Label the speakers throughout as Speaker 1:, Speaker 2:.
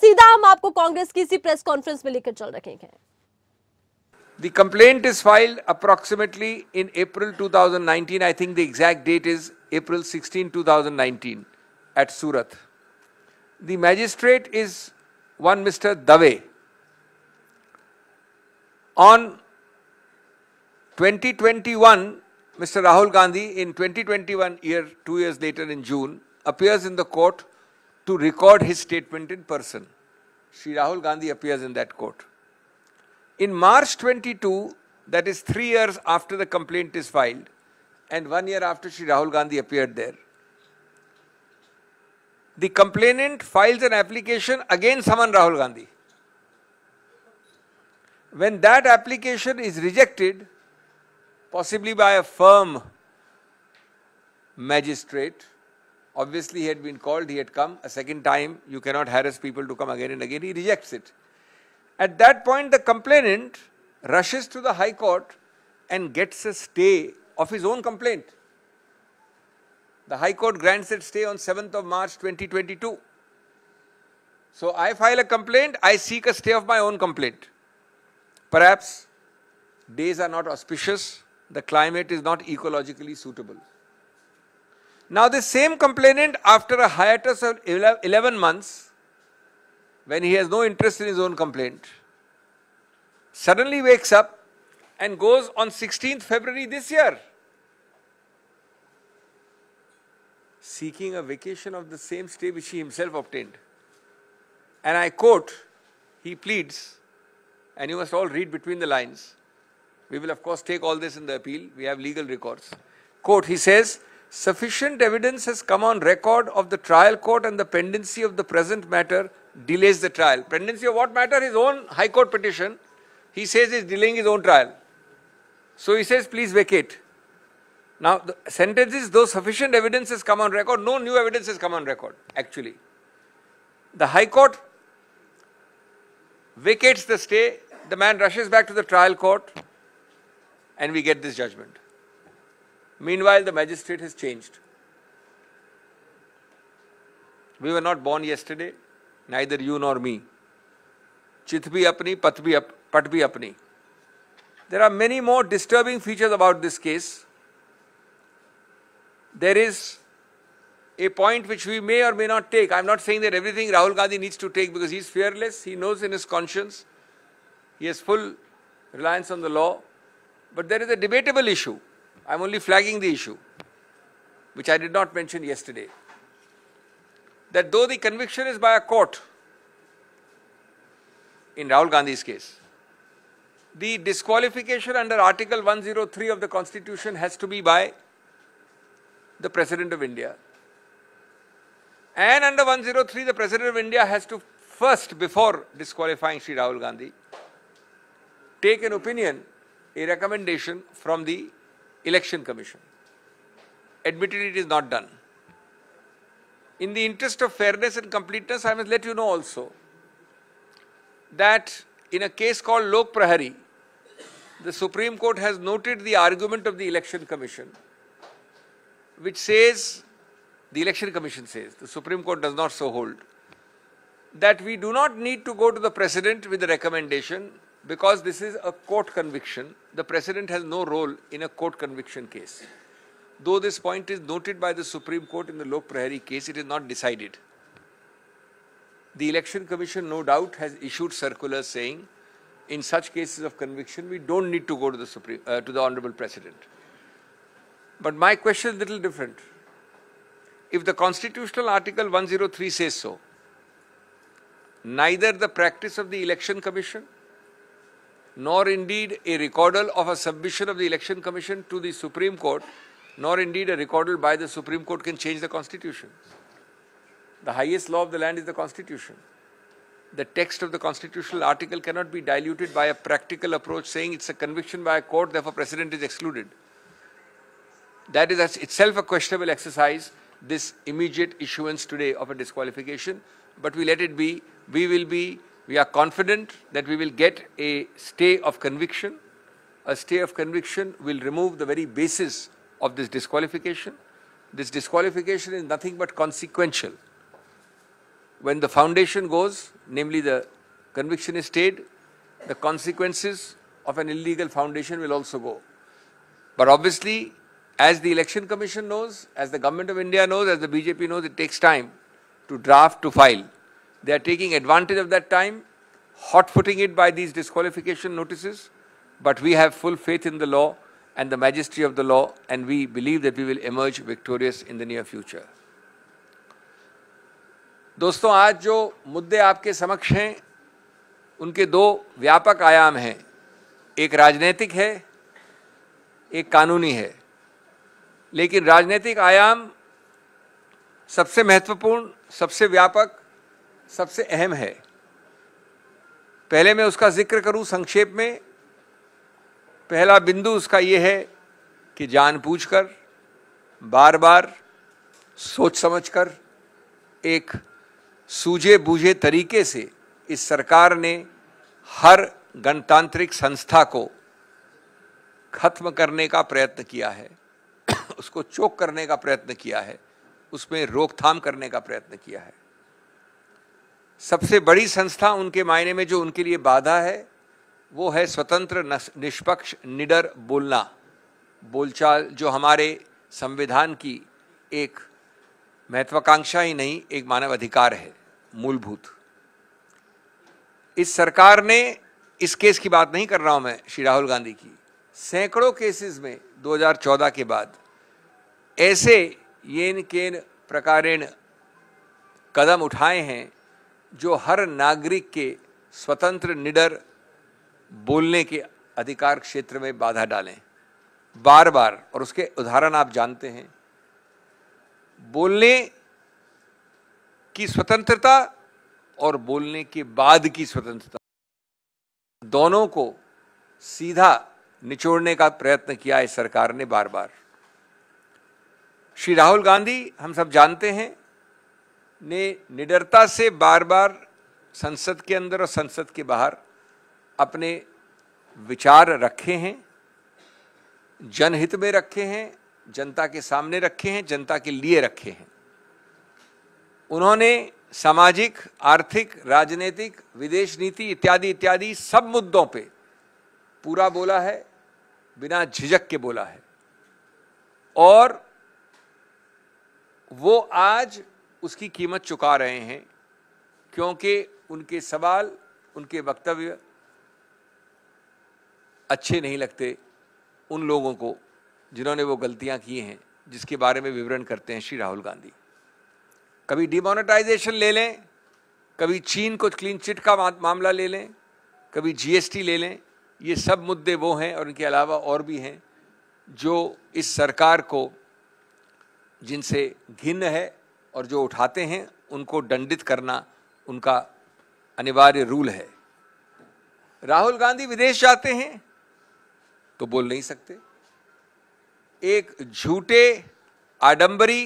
Speaker 1: सीधा हम आपको कांग्रेस की इसी प्रेस कॉन्फ्रेंस में लेकर चल रखे हैं The complaint is filed approximately in April 2019. I think the exact date is April 16, 2019 at Surat. The magistrate is one Mr. Dave. On 2021, Mr. Rahul Gandhi in 2021 year, two years later in June, appears in the court to record his statement in person. Sri Rahul Gandhi appears in that court. In March 22, that is three years after the complaint is filed, and one year after Sri Rahul Gandhi appeared there, the complainant files an application against Saman Rahul Gandhi. When that application is rejected, possibly by a firm magistrate, Obviously, he had been called, he had come a second time. You cannot harass people to come again and again. He rejects it. At that point, the complainant rushes to the High Court and gets a stay of his own complaint. The High Court grants that stay on 7th of March 2022. So I file a complaint, I seek a stay of my own complaint. Perhaps days are not auspicious, the climate is not ecologically suitable. Now the same complainant after a hiatus of 11 months, when he has no interest in his own complaint, suddenly wakes up and goes on 16th February this year, seeking a vacation of the same stay which he himself obtained. And I quote, he pleads, and you must all read between the lines. We will of course take all this in the appeal. We have legal records. Quote, he says, sufficient evidence has come on record of the trial court and the pendency of the present matter delays the trial. Pendency of what matter? His own High Court petition. He says he's delaying his own trial. So he says, please vacate. Now, the sentence is, though sufficient evidence has come on record, no new evidence has come on record, actually. The High Court vacates the stay, the man rushes back to the trial court, and we get this judgment. Meanwhile, the magistrate has changed. We were not born yesterday, neither you nor me. Chit bhi apni, pat bhi, ap, pat bhi apni. There are many more disturbing features about this case. There is a point which we may or may not take. I'm not saying that everything Rahul Gandhi needs to take because he's fearless, he knows in his conscience, he has full reliance on the law. But there is a debatable issue. I'm only flagging the issue, which I did not mention yesterday, that though the conviction is by a court, in Rahul Gandhi's case, the disqualification under Article 103 of the Constitution has to be by the President of India. And under 103, the President of India has to first, before disqualifying Sri Rahul Gandhi, take an opinion, a recommendation from the Election Commission. admitted it is not done. In the interest of fairness and completeness, I must let you know also that in a case called Lok Prahari, the Supreme Court has noted the argument of the Election Commission, which says, the Election Commission says, the Supreme Court does not so hold, that we do not need to go to the President with a recommendation because this is a court conviction, the president has no role in a court conviction case. Though this point is noted by the Supreme Court in the Lok Prahari case, it is not decided. The Election Commission, no doubt, has issued circulars saying, in such cases of conviction, we don't need to go to the, Supreme, uh, to the Honorable President. But my question is a little different. If the constitutional article 103 says so, neither the practice of the Election Commission nor indeed a recordal of a submission of the Election Commission to the Supreme Court, nor indeed a recordal by the Supreme Court can change the Constitution. The highest law of the land is the Constitution. The text of the constitutional article cannot be diluted by a practical approach saying it's a conviction by a court, therefore president is excluded. That is itself a questionable exercise, this immediate issuance today of a disqualification, but we let it be. We will be we are confident that we will get a stay of conviction. A stay of conviction will remove the very basis of this disqualification. This disqualification is nothing but consequential. When the foundation goes, namely the conviction is stayed, the consequences of an illegal foundation will also go. But obviously, as the election commission knows, as the government of India knows, as the BJP knows, it takes time to draft, to file. They are taking advantage of that time, hot-footing it by these disqualification notices. But we have full faith in the law and the majesty of the law and we believe that we will emerge victorious in the near future. दोस्तों आज जो मुद्दे आपके समक्ष हैं उनके दो व्यापक आयाम हैं एक राजनीतिक है एक कानूनी है लेकिन राजनीतिक आयाम सबसे महत्वपूर्ण सबसे व्यापक सबसे अहम है पहले मैं उसका जिक्र करूं संक्षेप में पहला बिंदु उसका यह है कि जानबूझकर बार बार सोच समझकर एक सूझे बूझे तरीके से इस सरकार ने हर गणतांत्रिक संस्था को खत्म करने का प्रयत्न किया है उसको चोक करने का प्रयत्न किया है उसमें रोकथाम करने का प्रयत्न किया है सबसे बड़ी संस्था उनके मायने में जो उनके लिए बाधा है वो है स्वतंत्र निष्पक्ष निडर बोलना बोलचाल जो हमारे संविधान की एक महत्वाकांक्षा ही नहीं एक मानव अधिकार है मूलभूत इस सरकार ने इस केस की बात नहीं कर रहा हूं मैं श्री राहुल गांधी की सैकड़ों केसेस में 2014 के बाद ऐसे येन केन प्रकारेण कदम उठाए हैं जो हर नागरिक के स्वतंत्र निडर बोलने के अधिकार क्षेत्र में बाधा डालें बार बार और उसके उदाहरण आप जानते हैं बोलने की स्वतंत्रता और बोलने के बाद की स्वतंत्रता दोनों को सीधा निचोड़ने का प्रयत्न किया है सरकार ने बार बार श्री राहुल गांधी हम सब जानते हैं ने निडरता से बार बार संसद के अंदर और संसद के बाहर अपने विचार रखे हैं जनहित में रखे हैं जनता के सामने रखे हैं जनता के लिए रखे हैं उन्होंने सामाजिक आर्थिक राजनीतिक विदेश नीति इत्यादि इत्यादि सब मुद्दों पे पूरा बोला है बिना झिझक के बोला है और वो आज उसकी कीमत चुका रहे हैं क्योंकि उनके सवाल उनके वक्तव्य अच्छे नहीं लगते उन लोगों को जिन्होंने वो गलतियां की हैं जिसके बारे में विवरण करते हैं श्री राहुल गांधी कभी डिमोनेटाइजेशन ले लें कभी चीन को क्लीन चिट का मामला ले लें कभी जीएसटी ले लें ये सब मुद्दे वो हैं और इनके अलावा और भी हैं जो इस सरकार को जिनसे घिन है और जो उठाते हैं उनको दंडित करना उनका अनिवार्य रूल है राहुल गांधी विदेश जाते हैं तो बोल नहीं सकते एक झूठे आडंबरी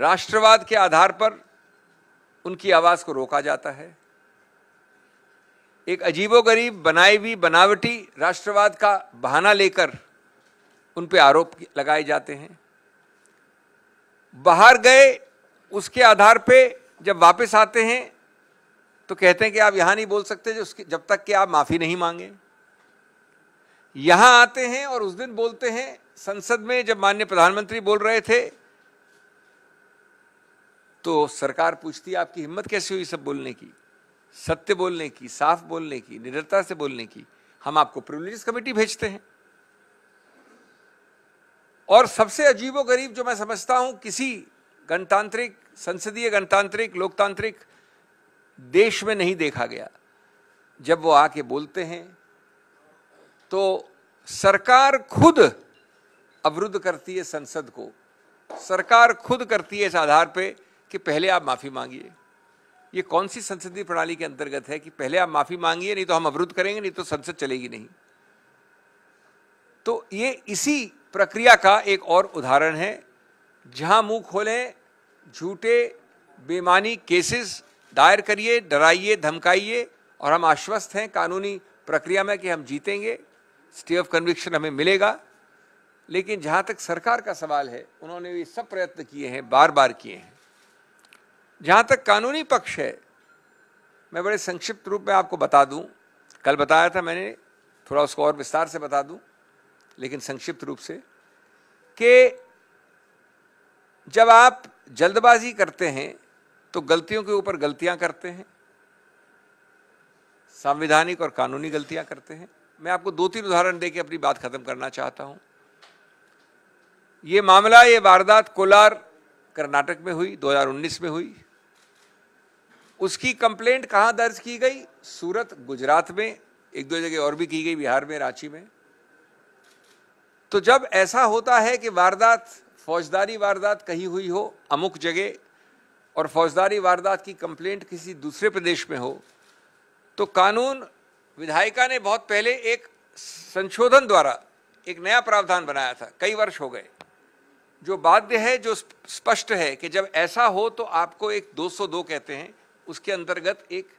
Speaker 1: राष्ट्रवाद के आधार पर उनकी आवाज को रोका जाता है एक अजीबोगरीब बनाई हुई बनावटी राष्ट्रवाद का बहाना लेकर उन पर आरोप लगाए जाते हैं बाहर गए उसके आधार पे जब वापस आते हैं तो कहते हैं कि आप यहां नहीं बोल सकते जो जब तक कि आप माफ़ी नहीं मांगे यहां आते हैं और उस दिन बोलते हैं संसद में जब माननीय प्रधानमंत्री बोल रहे थे तो सरकार पूछती है आपकी हिम्मत कैसी हुई सब बोलने की सत्य बोलने की साफ बोलने की निरता से बोलने की हम आपको प्रिविलेज कमेटी भेजते हैं और सबसे अजीबो गरीब जो मैं समझता हूं किसी गणतांत्रिक संसदीय गणतांत्रिक लोकतांत्रिक देश में नहीं देखा गया जब वो आके बोलते हैं तो सरकार खुद अवरुद्ध करती है संसद को सरकार खुद करती है इस आधार पे कि पहले आप माफ़ी मांगिए ये कौन सी संसदीय प्रणाली के अंतर्गत है कि पहले आप माफ़ी मांगिए नहीं तो हम अवरुद्ध करेंगे नहीं तो संसद चलेगी नहीं तो ये इसी प्रक्रिया का एक और उदाहरण है जहां मुंह खोलें झूठे बेमानी केसेस दायर करिए डराइए धमकाइए और हम आश्वस्त हैं कानूनी प्रक्रिया में कि हम जीतेंगे स्टे ऑफ कन्विक्शन हमें मिलेगा लेकिन जहां तक सरकार का सवाल है उन्होंने ये सब प्रयत्न किए हैं बार बार किए हैं जहाँ तक कानूनी पक्ष है मैं बड़े संक्षिप्त रूप में आपको बता दूं कल बताया था मैंने थोड़ा उसको और विस्तार से बता दूं लेकिन संक्षिप्त रूप से कि जब आप जल्दबाजी करते हैं तो गलतियों के ऊपर गलतियां करते हैं संवैधानिक और कानूनी गलतियां करते हैं मैं आपको दो तीन उदाहरण देके अपनी बात खत्म करना चाहता हूं ये मामला ये वारदात कोलार कर्नाटक में हुई 2019 में हुई उसकी कंप्लेंट कहां दर्ज की गई सूरत गुजरात में एक दो जगह और भी की गई बिहार में रांची में तो जब ऐसा होता है कि वारदात फौजदारी वारदात कहीं हुई हो अमुक जगह और फौजदारी वारदात की कंप्लेंट किसी दूसरे प्रदेश में हो तो कानून विधायिका ने बहुत पहले एक संशोधन द्वारा एक नया प्रावधान बनाया था कई वर्ष हो गए जो बाध्य है जो स्पष्ट है कि जब ऐसा हो तो आपको एक 202 कहते हैं उसके अंतर्गत एक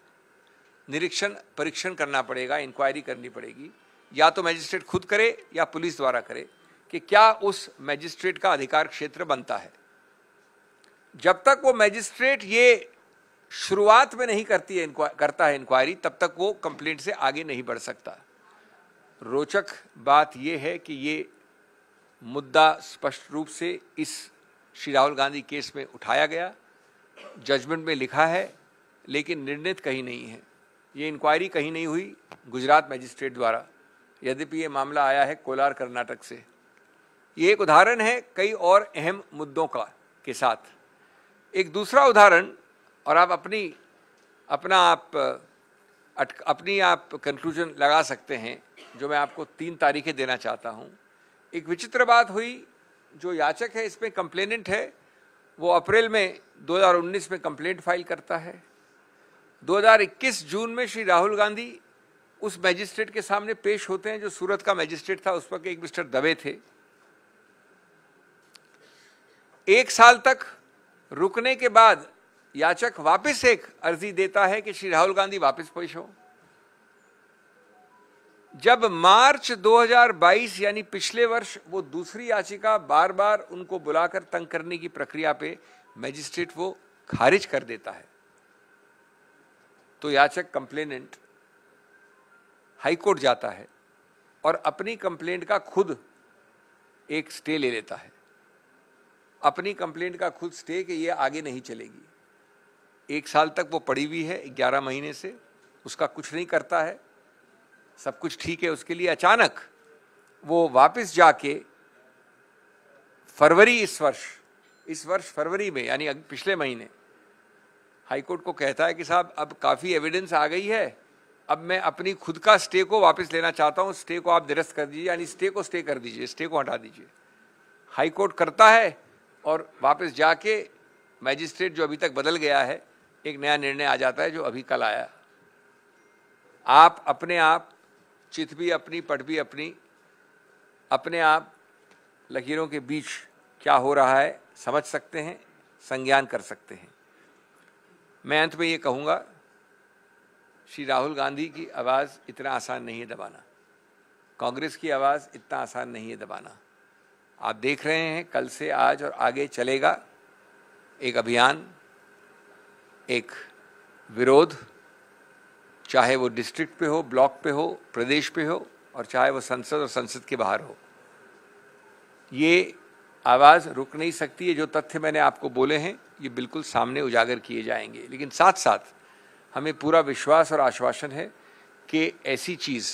Speaker 1: निरीक्षण परीक्षण करना पड़ेगा इंक्वायरी करनी पड़ेगी या तो मजिस्ट्रेट खुद करे या पुलिस द्वारा करे कि क्या उस मैजिस्ट्रेट का अधिकार क्षेत्र बनता है जब तक वो मैजिस्ट्रेट ये शुरुआत में नहीं करती है करता है इंक्वायरी तब तक वो कंप्लेंट से आगे नहीं बढ़ सकता रोचक बात यह है कि ये मुद्दा स्पष्ट रूप से इस श्री राहुल गांधी केस में उठाया गया जजमेंट में लिखा है लेकिन निर्णित कहीं नहीं है ये इंक्वायरी कहीं नहीं हुई गुजरात मजिस्ट्रेट द्वारा यद्यपि ये मामला आया है कोलार कर्नाटक से ये एक उदाहरण है कई और अहम मुद्दों का के साथ एक दूसरा उदाहरण और आप अपनी अपना आप अट, अपनी आप कंक्लूजन लगा सकते हैं जो मैं आपको तीन तारीखें देना चाहता हूँ एक विचित्र बात हुई जो याचक है इसमें कंप्लेनेंट है वो अप्रैल में 2019 में कंप्लेंट फाइल करता है 2021 जून में श्री राहुल गांधी उस मैजिस्ट्रेट के सामने पेश होते हैं जो सूरत का मैजिस्ट्रेट था उस वक्त एक मिस्टर दबे थे एक साल तक रुकने के बाद याचक वापस एक अर्जी देता है कि श्री राहुल गांधी वापस पेश हो जब मार्च 2022 यानी पिछले वर्ष वो दूसरी याचिका बार बार उनको बुलाकर तंग करने की प्रक्रिया पे मैजिस्ट्रेट वो खारिज कर देता है तो याचक कंप्लेनेंट हाईकोर्ट जाता है और अपनी कंप्लेंट का खुद एक स्टे ले लेता है अपनी कंप्लेंट का खुद स्टे कि ये आगे नहीं चलेगी एक साल तक वो पड़ी हुई है ग्यारह महीने से उसका कुछ नहीं करता है सब कुछ ठीक है उसके लिए अचानक वो वापस जाके फरवरी इस वर्ष इस वर्ष फरवरी में यानी पिछले महीने हाईकोर्ट को कहता है कि साहब अब काफ़ी एविडेंस आ गई है अब मैं अपनी खुद का स्टे को वापस लेना चाहता हूँ स्टे को आप निरस्त कर दीजिए यानी स्टे को स्टे कर दीजिए स्टे को हटा दीजिए हाईकोर्ट करता है और वापस जाके मैजिस्ट्रेट जो अभी तक बदल गया है एक नया निर्णय आ जाता है जो अभी कल आया आप अपने आप चित भी अपनी पट भी अपनी अपने आप लकीरों के बीच क्या हो रहा है समझ सकते हैं संज्ञान कर सकते हैं मैं अंत में ये कहूँगा श्री राहुल गांधी की आवाज़ इतना आसान नहीं है दबाना कांग्रेस की आवाज़ इतना आसान नहीं है दबाना आप देख रहे हैं कल से आज और आगे चलेगा एक अभियान एक विरोध चाहे वो डिस्ट्रिक्ट पे हो ब्लॉक पे हो प्रदेश पे हो और चाहे वो संसद और संसद के बाहर हो ये आवाज़ रुक नहीं सकती है जो तथ्य मैंने आपको बोले हैं ये बिल्कुल सामने उजागर किए जाएंगे लेकिन साथ साथ हमें पूरा विश्वास और आश्वासन है कि ऐसी चीज़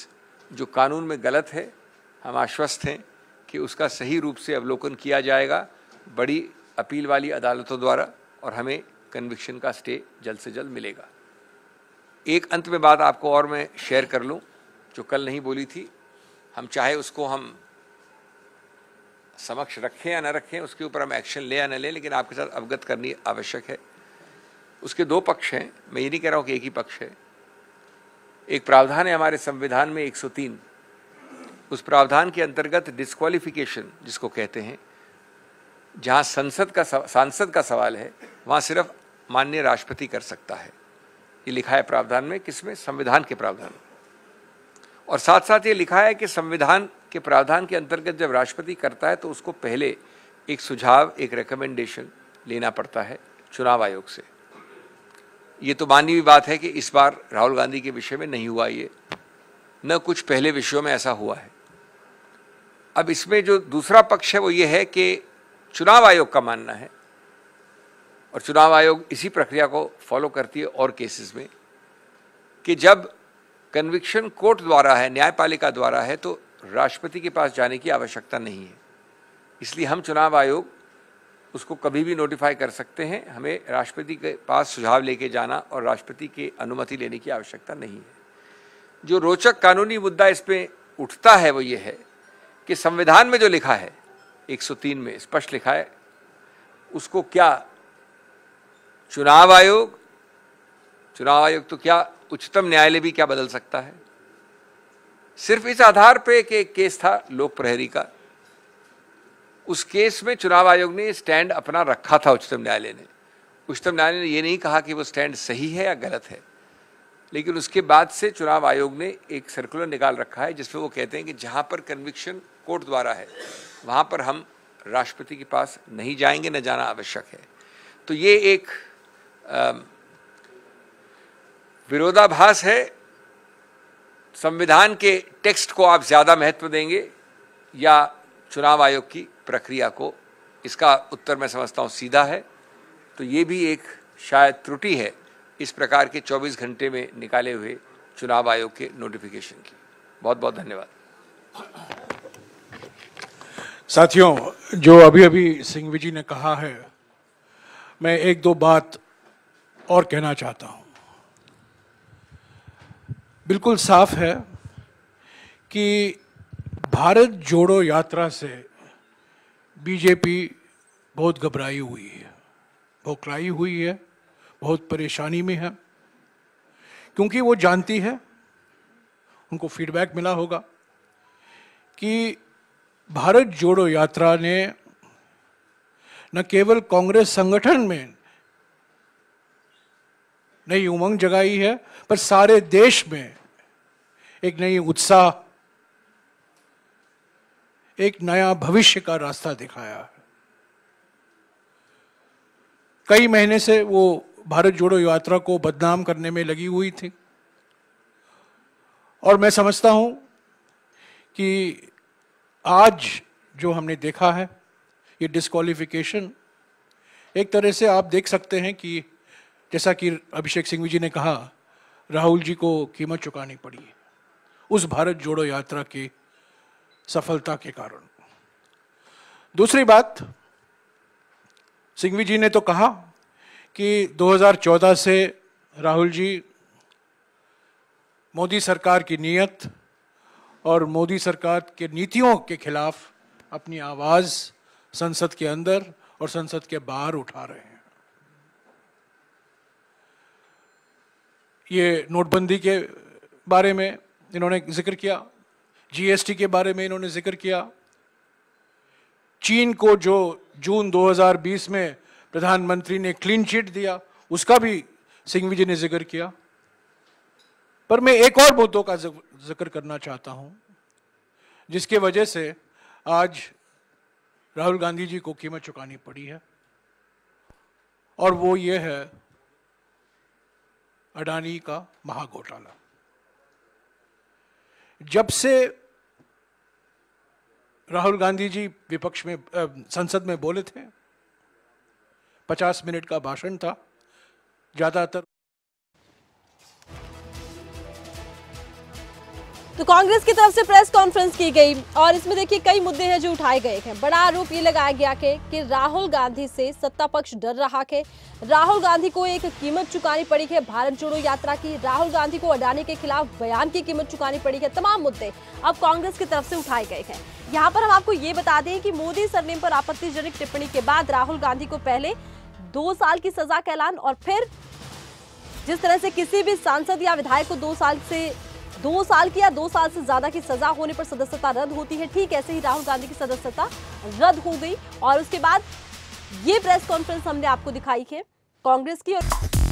Speaker 1: जो कानून में गलत है हम आश्वस्त हैं कि उसका सही रूप से अवलोकन किया जाएगा बड़ी अपील वाली अदालतों द्वारा और हमें कन्विक्शन का स्टे जल्द से जल्द मिलेगा एक अंत में बात आपको और मैं शेयर कर लूँ जो कल नहीं बोली थी हम चाहे उसको हम समक्ष रखें या न रखें उसके ऊपर हम एक्शन ले या न लें लेकिन आपके साथ अवगत करनी आवश्यक है उसके दो पक्ष हैं मैं ये नहीं कह रहा हूँ कि एक ही पक्ष है एक प्रावधान है हमारे संविधान में 103 उस प्रावधान के अंतर्गत डिस्क्वालिफिकेशन जिसको कहते हैं जहाँ संसद का सांसद का सवाल है वहाँ सिर्फ माननीय राष्ट्रपति कर सकता है ये लिखा है प्रावधान में किसमें संविधान के प्रावधान और साथ साथ ये लिखा है कि संविधान के प्रावधान के अंतर्गत जब राष्ट्रपति करता है तो उसको पहले एक सुझाव एक रिकमेंडेशन लेना पड़ता है चुनाव आयोग से ये तो मानी हुई बात है कि इस बार राहुल गांधी के विषय में नहीं हुआ ये न कुछ पहले विषयों में ऐसा हुआ है अब इसमें जो दूसरा पक्ष है वो ये है कि चुनाव आयोग का मानना है और चुनाव आयोग इसी प्रक्रिया को फॉलो करती है और केसेस में कि जब कन्विक्शन कोर्ट द्वारा है न्यायपालिका द्वारा है तो राष्ट्रपति के पास जाने की आवश्यकता नहीं है इसलिए हम चुनाव आयोग उसको कभी भी नोटिफाई कर सकते हैं हमें राष्ट्रपति के पास सुझाव लेके जाना और राष्ट्रपति के अनुमति लेने की आवश्यकता नहीं है जो रोचक कानूनी मुद्दा इस पर उठता है वो ये है कि संविधान में जो लिखा है 103 में स्पष्ट लिखा है उसको क्या चुनाव आयोग चुनाव आयोग तो क्या उच्चतम न्यायालय भी क्या बदल सकता है सिर्फ इस आधार पे कि एक केस था लोक प्रहरी का उस केस में चुनाव आयोग ने स्टैंड अपना रखा था उच्चतम न्यायालय ने उच्चतम न्यायालय ने यह नहीं कहा कि वो स्टैंड सही है या गलत है लेकिन उसके बाद से चुनाव आयोग ने एक सर्कुलर निकाल रखा है जिसमें वो कहते हैं कि जहां पर कन्विक्शन कोर्ट द्वारा है वहाँ पर हम राष्ट्रपति के पास नहीं जाएंगे न जाना आवश्यक है तो ये एक विरोधाभास है संविधान के टेक्स्ट को आप ज़्यादा महत्व देंगे या चुनाव आयोग की प्रक्रिया को इसका उत्तर मैं समझता हूँ सीधा है तो ये भी एक शायद त्रुटि है इस प्रकार के 24 घंटे में निकाले हुए चुनाव आयोग के नोटिफिकेशन की बहुत बहुत धन्यवाद
Speaker 2: साथियों जो अभी अभी सिंघवी जी ने कहा है मैं एक दो बात और कहना चाहता हूं बिल्कुल साफ है कि भारत जोड़ो यात्रा से बीजेपी बहुत घबराई हुई है भोखलाई हुई है बहुत परेशानी में है क्योंकि वो जानती है उनको फीडबैक मिला होगा कि भारत जोड़ो यात्रा ने न केवल कांग्रेस संगठन में नई उमंग जगाई है पर सारे देश में एक नई उत्साह एक नया भविष्य का रास्ता दिखाया है कई महीने से वो भारत जोड़ो यात्रा को बदनाम करने में लगी हुई थी और मैं समझता हूं कि आज जो हमने देखा है ये डिस्कालिफिकेशन एक तरह से आप देख सकते हैं कि जैसा कि अभिषेक सिंह जी ने कहा राहुल जी को कीमत चुकानी पड़ी उस भारत जोड़ो यात्रा की सफलता के कारण दूसरी बात सिंघवी जी ने तो कहा कि 2014 से राहुल जी मोदी सरकार की नीयत और मोदी सरकार के नीतियों के खिलाफ अपनी आवाज़ संसद के अंदर और संसद के बाहर उठा रहे हैं ये नोटबंदी के बारे में इन्होंने जिक्र किया जीएसटी के बारे में इन्होंने जिक्र किया चीन को जो जून 2020 में प्रधानमंत्री ने क्लीन चिट दिया उसका भी सिंघवी जी ने जिक्र किया पर मैं एक और मुद्दों का जिक्र करना चाहता हूं जिसके वजह से आज राहुल गांधी जी को कीमत चुकानी पड़ी है और वो ये है अडानी का महाघोटाला जब से राहुल गांधी जी विपक्ष में संसद में बोले थे पचास मिनट का भाषण था ज़्यादातर तो कांग्रेस की तरफ से प्रेस कॉन्फ्रेंस की गई और इसमें देखिए कई मुद्दे हैं जो उठाए गए
Speaker 1: हैं बड़ा आरोप ये लगाया गया के कि राहुल गांधी से सत्ता पक्ष डर रहा है राहुल गांधी को एक कीमत चुकानी पड़ी है भारत जोड़ो यात्रा की राहुल गांधी को अडानी के खिलाफ बयान की कीमत चुकानी पड़ी है तमाम मुद्दे अब कांग्रेस की तरफ से उठाए गए हैं यहाँ पर हम आपको ये बता दें कि मोदी सरनेम पर आपत्तिजनक टिप्पणी के बाद राहुल गांधी को पहले दो साल की सजा का ऐलान और फिर जिस तरह से किसी भी सांसद या विधायक को दो साल से दो साल की या दो साल से ज़्यादा की सज़ा होने पर सदस्यता रद्द होती है ठीक ऐसे ही राहुल गांधी की सदस्यता रद्द हो गई और उसके बाद ये प्रेस कॉन्फ्रेंस हमने आपको दिखाई है कांग्रेस की और